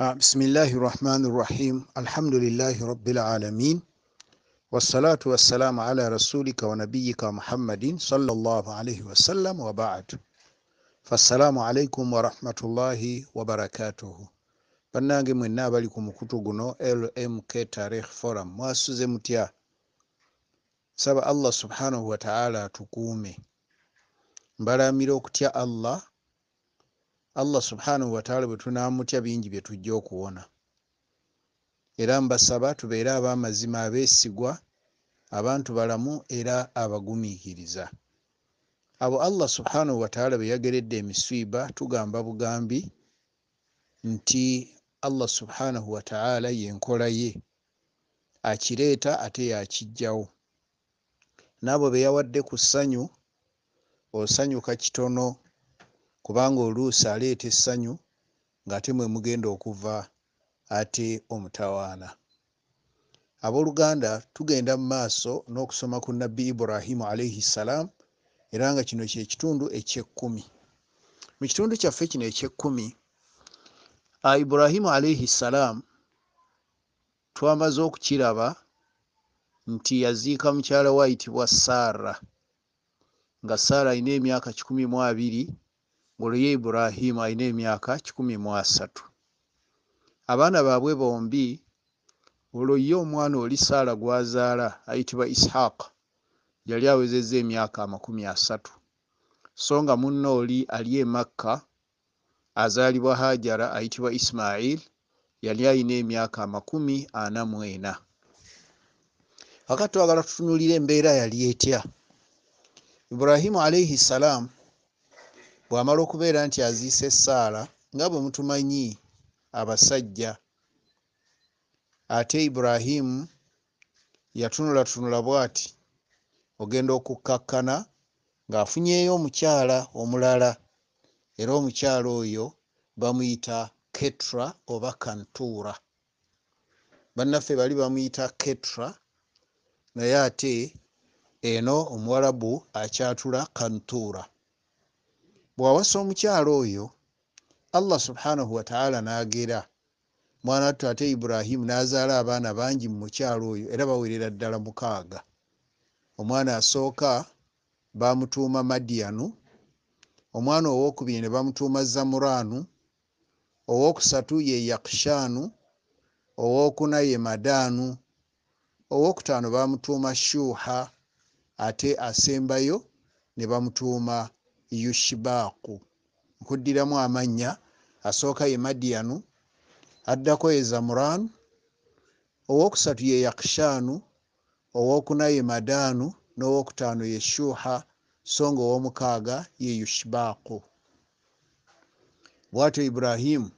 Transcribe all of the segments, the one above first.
Ah, Bismillahi rahmani rahim. Alhamdulillahi rabbil alamin wassalatu wassalamu ala rasulika wa nabiyika Muhammadin sallallahu alayhi wasallam wa ba'd. Fassalamu alaikum warahmatullahi wabarakatuhu bannange mwenna abali ku mukutu guno LMK Tarikh Forum mwasuze mutya saba Allah subhanahu wa ta'ala atukuume mbalamira okutya Allah allah subhanahu wataala bwe tunamutya bingi bye tujja okuwona era mbasaba tubeere ab'amazima abeesigwa abantu balamu era abagumiikiriza abo allah subhanahu wataala be yageredde emiswiba tugamba bugambi nti allah subhanahu wataala yenkola ye akireeta ate yakijjawo naabo be yawadde ku ssanyu osanyuka kitono kubanga oluusi aleeta essanyu ngaate mwe mugenda okuva ate omutawaana abooluganda tugenda mu maaso n'okusoma ku nabbi ibrahimu alaihi ssalaamu era nga kino kyekitundu ekyekkumi mu kitundu kyaffe kino ekyekkumi ibrahimu alaihi ssalaamu twamaze okukiraba nti yaziika mukyala waayitibwa saara nga saara alina emyaka kikumi mu abiri ngaoluyo iburahimu alina emyaka kikumi mu asatu abaana baabwe bombi olwo ye omwana oli saala gwazaala ayitibwa isihaaq yali awezezza emyaka amakumi asatu so nga munna oli ali e makka azaalibwa hajara ayitibwa isimail yali alina emyaka amakumi ana mu ena wakati twagala tutunuulira embeera yali etya iburahimu alaihi ssalaamu bw'amala okubeera nti aziise saala nga bwe mutumanyi abasajja ate iburahimu yatunulatunula bwati ogenda okukkakkana ng'afunyeeyo omukyala omulala era omukyala oyo bamuyita ketra oba kantuura bannaffe bali bamuyita ketra naye ate eno omuwarabu akyatula kantuura bw'awasa omukyala oyo allah subhanahu wataala n'agera mwana wattu ate ibrahimu n'azaala abaana bangi mu mukyalo oyo era bawerera ddala mukaaga omwana asooka bamutuuma madiyanu omwana owokubiri ne bamutuuma zamuranu owokusatu ye yakshanu owokuna ye madaanu owokutaano bamutuuma shuuha ate asembayo ne bamutuuma yushibaaku nkuddiramu amannya asooka ye madiyanu addako ye zamuraanu owokusatu ye yakshaanu owokuna ye madaanu n'owokutaano ye shuuha so nga owomukaaga ye yushibaaku bwatyo iburahimu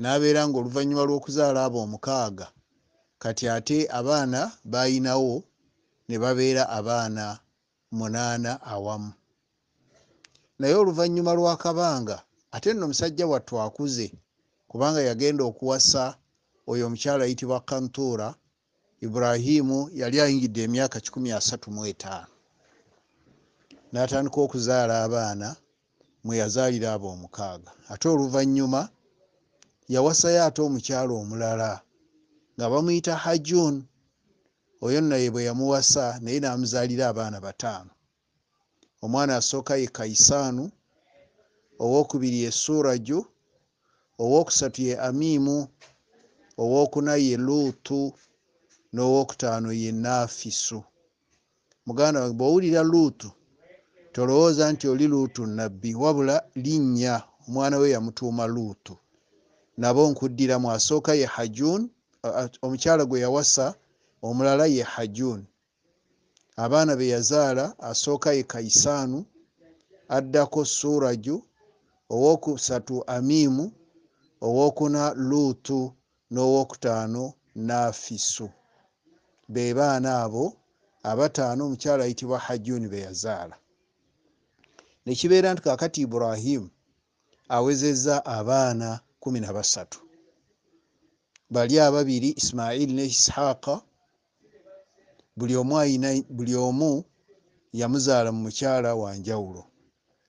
n'abeera nga oluvannyuma lw'okuzaala abo omukaaga kati ate abaana bayinawo ne babeera abaana munaana awamu naye oluvannyuma lwakabanga ate nno omusajja wattw akuze kubanga yagenda okuwasa oyo omukyala ayitibwa kantura iburahimu yali ayingidde emyaka 35 natandika okuzaala abaana mweyazaalira abo omukaaga ate oluvannyuma yawasayo ate omukyala omulala nga bamuyita hajun oyo nnaye bwe yamuwasa naye namuzaalira abaana bataano omwana asooka ye kaisaanu owookubiri ye suraju owookusatu ye amiimu owookuna ye luutu n'owookutaano ye naafisu muganda wange bw'owulira luutu tolowooza nti oli luutu nabbi wabula linnya omwana we yamutuuma luutu nabo nkuddiramu asooka ye hajun omukyala gwe yawasa omulala ye hajuni abaana be yazaala asooka ye kaisaanu addako suuraju owokusatu amiimu owokuna luutu n'owokutaano naafisu be baana abo abataano omukyala ayitibwa hajuni be yazaala nekibeera nti kaakati iburahimu awezezza abaana kumi na basatu bali ababiri isimaili ne isihaaka buli omu ayina buli omu yamuzaala mu mukyala wanjawulo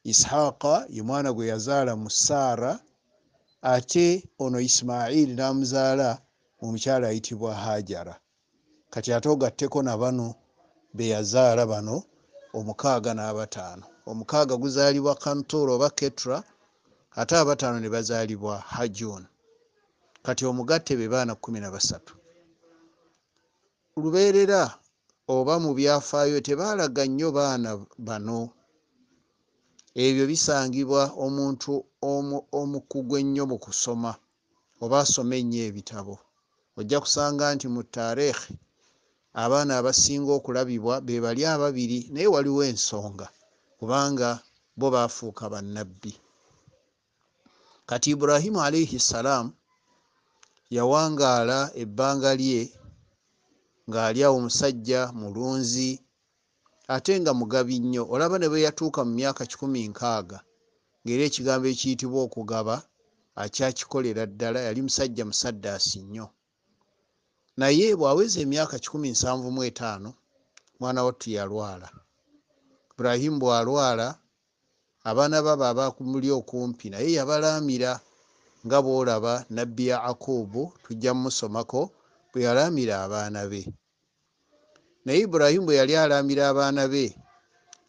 isihaaqa ye mwana gwe yazaala mu saara ate ono isimaili n'amuzaala mu mukyala ayitibwa hajara kati ate ogatteko na bano beyazaala bano omukaaga n'abataano omukaaga guzaalibwa kantor oba ketra ate abataano ne bazaalibwa hajun kati omugatte be baana kumi na basatu lubeerera oba mu byafaayo tebaalaga nnyo baana bano ebyo bisangibwa omuntu omukugu ennyo mu kusoma oba asome ennyo ebitabo ojja kusanga nti mu taarikhi abaana abasinga okulabibwa be bali ababiri naye waliwo ensonga kubanga bo baafuuka bannabbi kati ibrahimu alaihi ssalaamu yawangaala ebbanga lye ng'ali awo omusajja mulunzi ate nga mugabi nnyo olaba ne bwe yatuuka mu myaka kikumi nkaaga ng'era ekigambo ekiyitibwa okugaba akyakikolera ddala yali musajja musaddaasi nnyo naye bw'aweza emyaka kikumi nsanvu mu etaano mwana wattu yalwala iburahimu bw'alwala abaana baba abamuli okumpi naye yabalaamira nga boolaba nabbi yaakuubu tujja mumusomako bwe yalaamira abaana be naye iburahimu bwe yali alaamira abaana be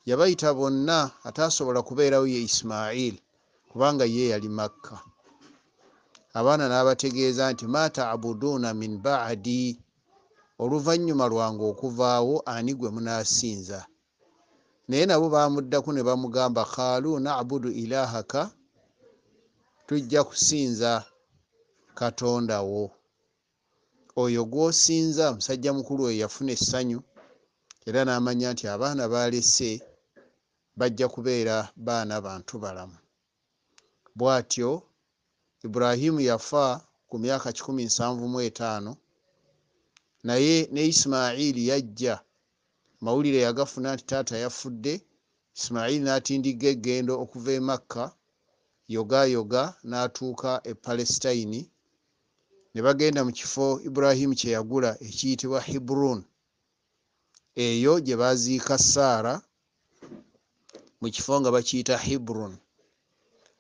yabayita bonna ataasobola kubeerawo ye isimaili kubanga ye yali makka abaana n'abategeeza nti ma taabuduuna min badi oluvannyuma lwange okuvaawo ani gwe munaasinza naye nabo baamuddaku ne bamugamba kaalu nabudu ilahaka tujja kusinza katondawo oyo gwosinza musajja mukulu we yafuna essanyu era n'amanya nti abaana baalese bajja kubeera baana bantu balamu bw'atyo iburahimu yafa ku myaka 175 naye ne isimaili yajja mawulire yagafuna nti taata yafudde isimaili n'atindiga egendo okuva e makka yoga yoga n'atuuka e palestayini ne bagenda mu kifo iburahimu kye yagula ekiyitibwa hebron eyo gye baziika saara mu kifo nga bakiyita hebron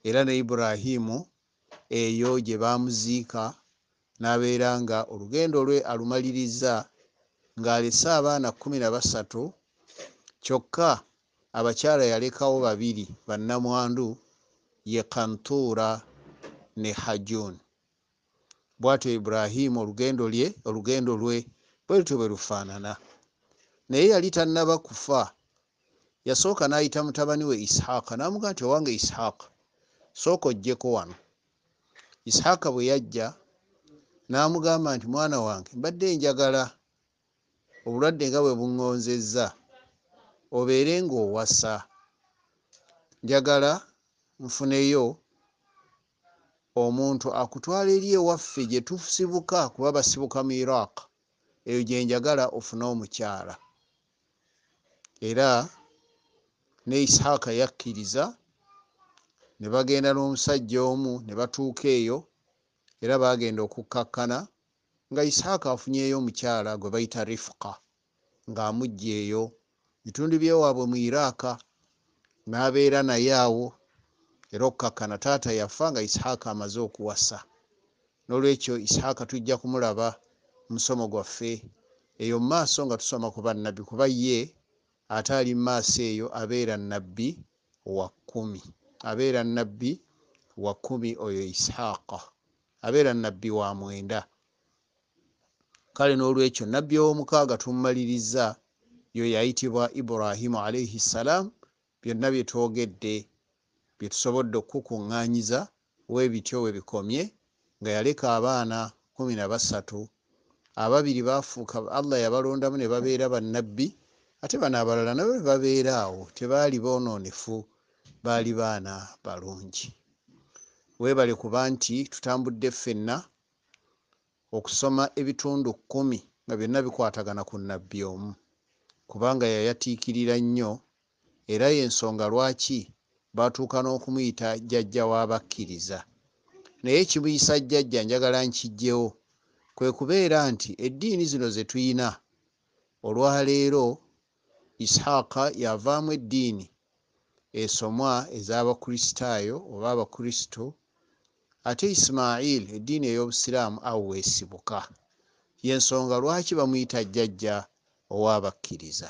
era ne iburahimu eyo gye bamuziika n'abeera nga olugendo lwe alumaliriza ng'alese abaana kumi na basatu kyokka abakyala yalekawo babiri bannamwandu ye kantuura ne hajuni bwatyo ibulahimu olugendo lye olugendo lwe bwelutyo bwe lufaanana naye yali tannaba kufa yasooka n'ayita mutabani we isihaaka n'amugamba nti owange isihaaka sooka ojjeko wano isihaaka bwe yajja n'amugamba nti mwana wange mbadde njagala obulwadde nga bwe buŋonzezza obeere ng'owasa njagala nfuneyo omuntu akutwala eri ewaffe gye tusibuka kuba basibuka mu iraq eyo gye njagala ofune omukyala era ne isaaka yakkiriza ne bagenda n'omusajja omu ne batuuka eyo era bagenda okukkakkana nga isaaka afunyeeyo omukyala gwe bayita rifuka ng'amujja eyo bitundu byewaabwe mu iraaka n'abeera naye awo era okukakkana taata yafa nga isihaaka amaze okuwasa n'olwekyo isihaaka tujja kumulaba musomo gwaffe eyo mumaaso nga tusoma ku bannabbi kuba ye ate ali mumaaso eyo abeera nabbi wakkumi abeera nabbi wakkumi oyo isihaaqa abeera nabbi wa mwenda kale n'olwekyo nabbi ow'omukaaga tumumaliriza yo yayitibwa ibrahimu alaihi ssalaamu byonna bye twogedde byetusobodde okukukuŋŋanyiza webityo webikomye nga yaleka abaana kumi nabasatu ababiri bafuuka allah yabalondamu ne babeera bannabbi ate bano abalala nabo nebabeera awo tebaali bononefu baali baana balungi webale kuba nti tutambudde ffenna okusoma ebitundu kumi nga byonna bikwatagana ku nnabbi omu kubanga yayatiikirira nnyo era yensonga lwaki batuuka n'okumuyita jjajja w'abakkiriza naye kimuyisa jjajja njagala nkijjewo kwe kubeera nti eddiini zino ze tuyina olwaleero isihaaka yavaamu eddiini esomwa ez'abakristaayo oba abakristo ate isimaaili eddiini ey'obusiraamu awo weesibuka yensonga lwaki bamuyita jjajja ow'abakkiriza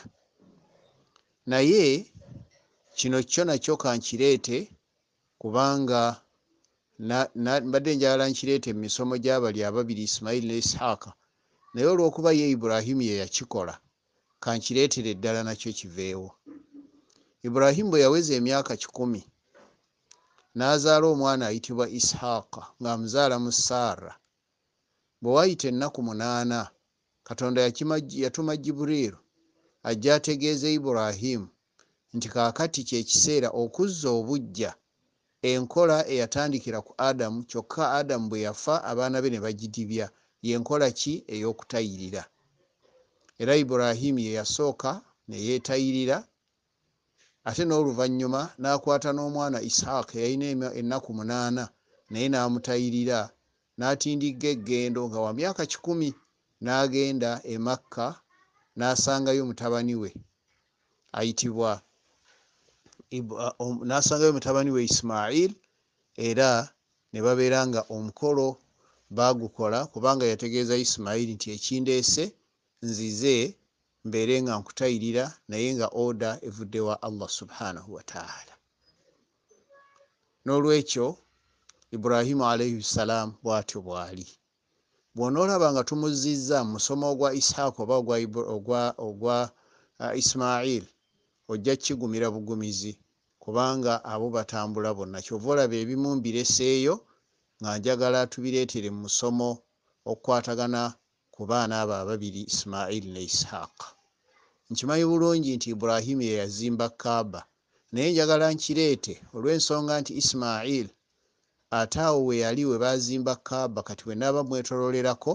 naye kino kyo nakyo kankireete kubanga mbadde njagala nkireete mu misomo gyabali ababiri isimayiri ne isihaaka naye olw'okuba ye iburahimu ye yakikola kankireetera eddala nakyo kiveewo iburahimu bwe yaweza emyaka kikumi n'azaala omwana ayitibwa isihaaka ng'amuzaala mu saara bwe waayita ennaku munaana katonda yatuma jiburiiru ajja ategeeza iburahimu nti kaakati kyekiseera okuzza obujja enkola eyatandikira ku adamu kyokka adamu bwe yafa abaana be ne bagidibya yenkola ki ey'okutayirira era iburahimu ye yasooka neyeetayirira ate n'oluvannyuma n'akwata n'omwana isaaka eyalina ennaku munaana naye n'amutayirira n'atindigga eggendo nga wa myaka kikumi n'agenda emakka n'asangayo mutabani we ayitibwa Um, nasangayo mutabani we isimail era ne babeera nga omukolo bagukola kubanga yategeeza isimaili nti ekindeese nzize mbeere nga nkutayirira naye nga oda evudde wa allah subhanahu wataala n'olwekyo iburahimu alaihi ssalaamu bwatyo bwali bwonaolaba nga tumuzizza mu musomo ogwa isaaka oba ogwa uh, isimaili ojja kkigumira bugumizi kubanga abo batambula bonna kyova olaba ebimu mbireseeyo nga njagala tubireetere mu musomo okukwatagana ku baana abo ababiri isimaili ne isihaaqa nkimanyi bulungi nti iburahimu yeyazimba kaaba naye njagala nkireete olw'ensonga nti isimail ate awo we yali we bazimba kaaba kati we naaba mwetololerako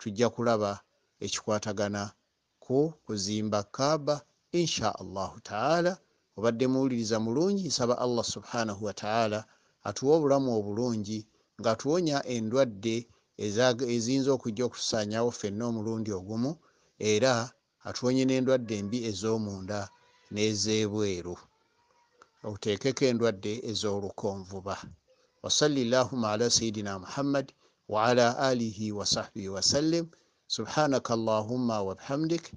tujja kulaba ekikwatagana ku kuzimba kaaba inshaallahu taala obadde muwuliriza mulungi nsaba allah subhanahu wataala atuwa obulamu obulungi ngaatuwonya endwadde eziyinza okujja okusaanyawo ffenna omulundi ogumu era atuwonye n'endwadde embi ez'omunda n'ezeebweru oteekeko endwadde ez'olukonvuba wasalli llahuma ala sayidina muhammad waala alihi wasahbihi wasallim subhanaka allahumma wabihamdik wa